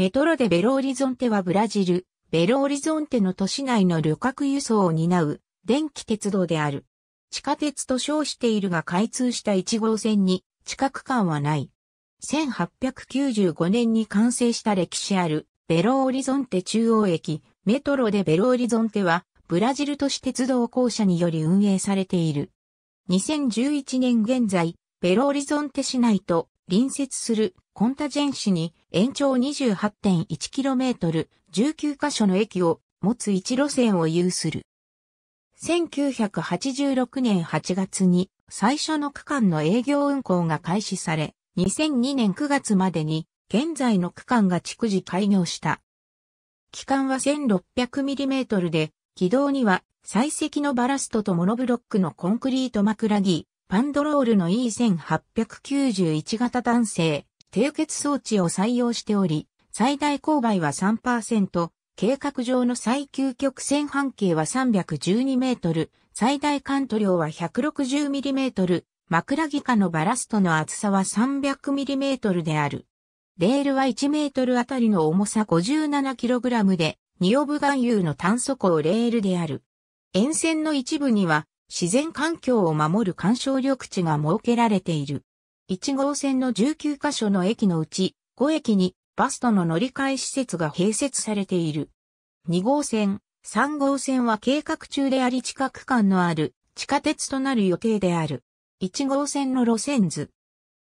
メトロでベロオリゾンテはブラジル、ベロオリゾンテの都市内の旅客輸送を担う電気鉄道である。地下鉄と称しているが開通した1号線に地下区間はない。1895年に完成した歴史あるベロオリゾンテ中央駅、メトロでベロオリゾンテはブラジル都市鉄道公社により運営されている。2011年現在、ベロオリゾンテ市内と隣接するコンタジェン市に延長 28.1km、19カ所の駅を持つ1路線を有する。1986年8月に最初の区間の営業運行が開始され、2002年9月までに現在の区間が逐次開業した。期間は 1600mm で、軌道には採石のバラストとモノブロックのコンクリート枕木、パンドロールの E1891 型男性、低血装置を採用しており、最大勾配は3%、計画上の最急曲線半径は312メートル、最大ント量は160ミリメートル、枕木下のバラストの厚さは300ミリメートルである。レールは1メートルあたりの重さ57キログラムで、ニオブ含有の炭素鋼レールである。沿線の一部には自然環境を守る干渉緑地が設けられている。1号線の19カ所の駅のうち5駅にバスとの乗り換え施設が併設されている。2号線、3号線は計画中であり地下区間のある地下鉄となる予定である。1号線の路線図。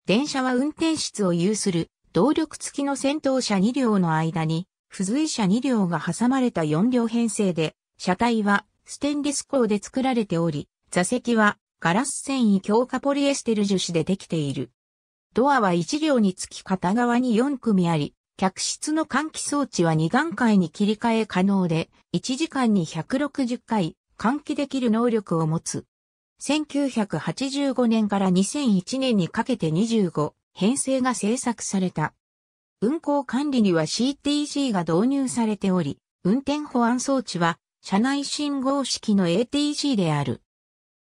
電車は運転室を有する動力付きの先頭車2両の間に付随車2両が挟まれた4両編成で車体はステンレス鋼で作られており、座席はガラス繊維強化ポリエステル樹脂でできている。ドアは1両につき片側に4組あり、客室の換気装置は2段階に切り替え可能で、1時間に160回換気できる能力を持つ。1985年から2001年にかけて25編成が制作された。運行管理には CTC が導入されており、運転保安装置は車内信号式の ATC である。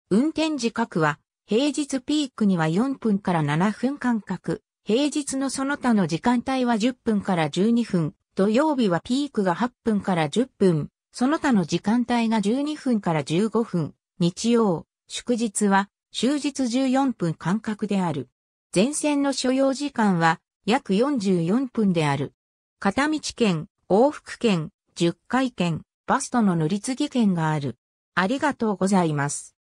運転時刻は、平日ピークには4分から7分間隔、平日のその他の時間帯は10分から12分、土曜日はピークが8分から10分、その他の時間帯が12分から15分、日曜、祝日は終日14分間隔である。全線の所要時間は約44分である。片道券、往復券、10回券、バストの塗りつぎ券がある。ありがとうございます。